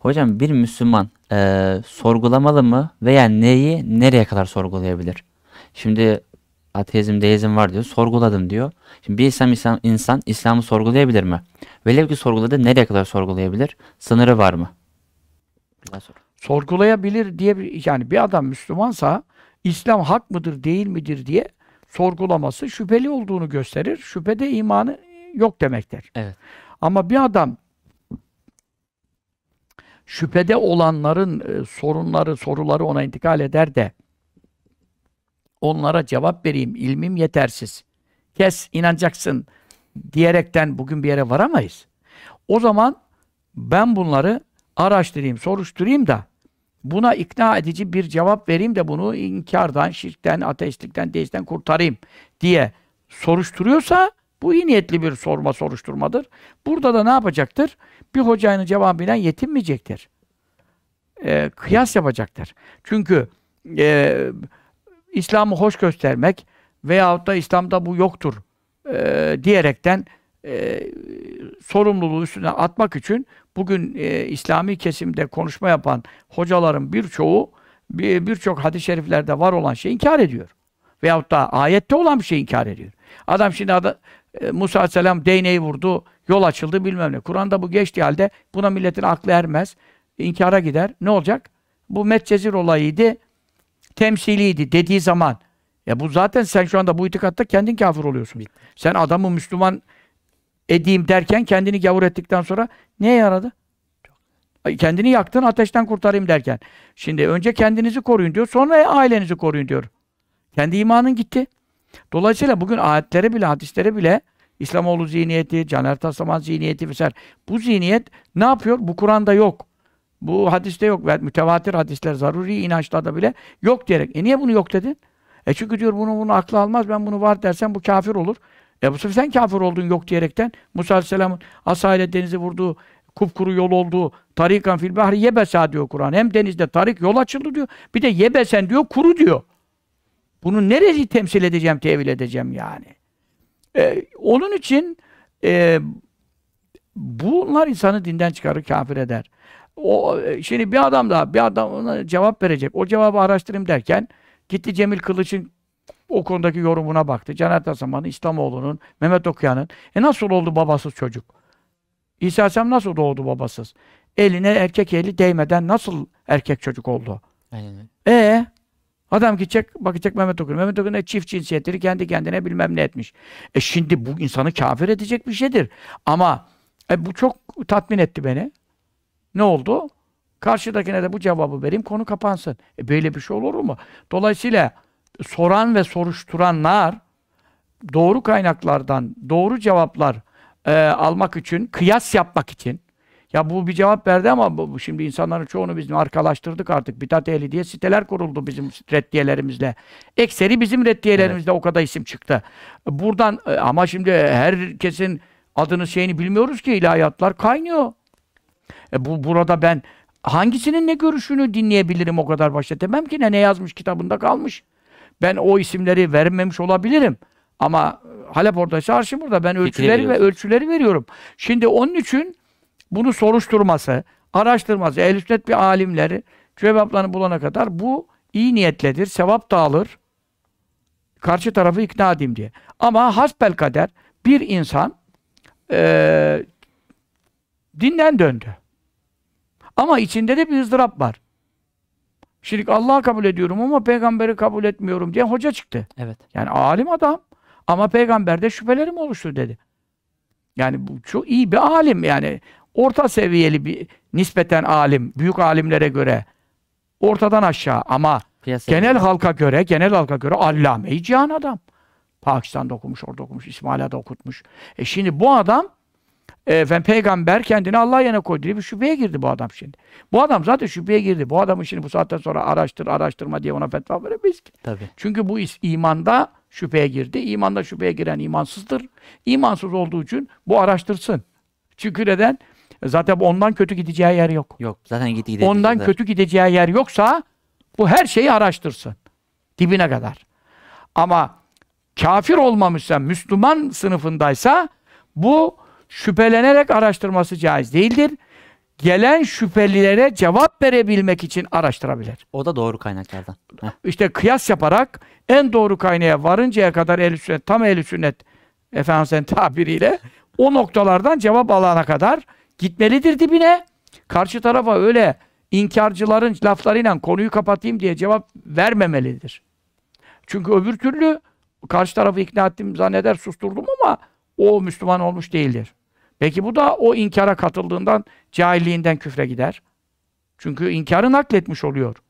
Hocam bir Müslüman e, sorgulamalı mı veya neyi nereye kadar sorgulayabilir? Şimdi ateizm, deizm var diyor. Sorguladım diyor. Şimdi bir İslam, İslam insan İslam'ı sorgulayabilir mi? Velev ki sorguladı nereye kadar sorgulayabilir? Sınırı var mı? Güzel Sorgulayabilir diye bir, yani bir adam Müslümansa İslam hak mıdır değil midir diye sorgulaması şüpheli olduğunu gösterir. Şüphede imanı yok demektir. Evet. Ama bir adam şüphede olanların e, sorunları, soruları ona intikal eder de onlara cevap vereyim, ilmim yetersiz. Kes, inanacaksın diyerekten bugün bir yere varamayız. O zaman ben bunları araştırayım, soruşturayım da buna ikna edici bir cevap vereyim de bunu inkardan, şirkten, ateistlikten, deistten kurtarayım diye soruşturuyorsa bu iyi niyetli bir sorma soruşturmadır. Burada da ne yapacaktır? Bir hocanın cevabıyla yetinmeyecektir. E, kıyas yapacaktır. Çünkü e, İslam'ı hoş göstermek veyahut da İslam'da bu yoktur e, diyerekten e, sorumluluğu üstüne atmak için bugün e, İslami kesimde konuşma yapan hocaların birçoğu birçok bir hadis-i şeriflerde var olan şeyi inkar ediyor. Veyahut da ayette olan bir şeyi inkar ediyor. Adam şimdi adı ee, Musa Aleyhisselam değneği vurdu, yol açıldı bilmem ne. Kur'an'da bu geçti halde buna milletin aklı ermez, inkara gider. Ne olacak? Bu Medcezir olayıydı, temsiliydi dediği zaman. Ya bu zaten sen şu anda bu itikatta kendin kafir oluyorsun. Sen adamı Müslüman edeyim derken kendini gavur ettikten sonra neye yaradı? Kendini yaktın, ateşten kurtarayım derken. Şimdi önce kendinizi koruyun diyor, sonra ailenizi koruyun diyor. Kendi imanın gitti. Dolayısıyla bugün ayetlere bile, hadislere bile İslamoğlu zihniyeti, Caner Taslaman zihniyeti vesaire. Bu zihniyet ne yapıyor? Bu Kur'an'da yok. Bu hadiste yok. Ve mütevatir hadisler, zaruri inançlarda bile yok diyerek. E niye bunu yok dedin? E çünkü diyor bunu bunu aklı almaz. Ben bunu var dersen bu kafir olur. E bu sefer sen kafir oldun yok diyerekten Musa Aleyhisselam'ın asa ile denizi vurduğu kupkuru yol olduğu tarikan fil bahri yebesa diyor Kur'an. Hem denizde tarik yol açıldı diyor. Bir de yebesen diyor kuru diyor. Bunu neresi temsil edeceğim, tevil edeceğim yani? Ee, onun için e, bunlar insanı dinden çıkarır, kafir eder. O, e, şimdi bir adam daha, bir adam ona cevap verecek. O cevabı araştırayım derken gitti Cemil Kılıç'ın o konudaki yorumuna baktı. Caner Tasaman'ın, İslamoğlu'nun, Mehmet Okuyan'ın. E nasıl oldu babasız çocuk? İsa Aleyhisselam nasıl doğdu babasız? Eline erkek eli değmeden nasıl erkek çocuk oldu? Aynen. E Adam gidecek, bakacak Mehmet okur. Mehmet Okun'un çift cinsiyetleri kendi kendine bilmem ne etmiş. E şimdi bu insanı kafir edecek bir şeydir. Ama e, bu çok tatmin etti beni. Ne oldu? Karşıdakine de bu cevabı vereyim, konu kapansın. E böyle bir şey olur mu? Dolayısıyla soran ve soruşturanlar doğru kaynaklardan doğru cevaplar e, almak için, kıyas yapmak için ya bu bir cevap verdi ama bu, şimdi insanların çoğunu biz markalaştırdık artık. Bidat ehli diye siteler kuruldu bizim reddiyelerimizle. Ekseri bizim reddiyelerimizle evet. o kadar isim çıktı. Buradan e, ama şimdi herkesin adını şeyini bilmiyoruz ki ilahiyatlar kaynıyor. E bu burada ben hangisinin ne görüşünü dinleyebilirim o kadar başta demem ki ne, ne yazmış kitabında kalmış. Ben o isimleri vermemiş olabilirim. Ama Halep oradaysa arşim burada. Ben ölçüleri ve ölçüleri veriyorum. Şimdi onun için bunu soruşturması, araştırması, ehl sünnet bir alimleri cevaplarını bulana kadar bu iyi niyetledir, sevap dağılır. Karşı tarafı ikna edeyim diye. Ama hasbel kader bir insan e, dinden döndü. Ama içinde de bir ızdırap var. Şirk Allah'ı kabul ediyorum ama peygamberi kabul etmiyorum diye hoca çıktı. Evet. Yani alim adam ama peygamberde şüphelerim oluştu dedi. Yani bu çok iyi bir alim yani orta seviyeli bir nispeten alim, büyük alimlere göre ortadan aşağı ama Piyasa genel yani. halka göre, genel halka göre allame-i cihan adam. Pakistan'da okumuş, orada okumuş, İsmaila'da okutmuş. E şimdi bu adam efendim, peygamber kendini Allah yerine koydu diye bir şüpheye girdi bu adam şimdi. Bu adam zaten şüpheye girdi. Bu adamın şimdi bu saatten sonra araştır, araştırma diye ona fetva veremeyiz ki. Tabii. Çünkü bu imanda şüpheye girdi. İmanda şüpheye giren imansızdır. İmansız olduğu için bu araştırsın. Çünkü neden? Zaten ondan kötü gideceği yer yok. Yok. Zaten gitti gideceği Ondan kadar. kötü gideceği yer yoksa bu her şeyi araştırsın. Dibine kadar. Ama kafir olmamışsa, Müslüman sınıfındaysa bu şüphelenerek araştırması caiz değildir. Gelen şüphelilere cevap verebilmek için araştırabilir. O da doğru kaynaklardan. Heh. İşte kıyas yaparak en doğru kaynağa varıncaya kadar el sünnet, tam el sünnet efendim sen tabiriyle o noktalardan cevap alana kadar Gitmelidir dibine. Karşı tarafa öyle inkarcıların laflarıyla konuyu kapatayım diye cevap vermemelidir. Çünkü öbür türlü karşı tarafı ikna ettim zanneder susturdum ama o Müslüman olmuş değildir. Peki bu da o inkara katıldığından, cahilliğinden küfre gider. Çünkü inkarı nakletmiş oluyor.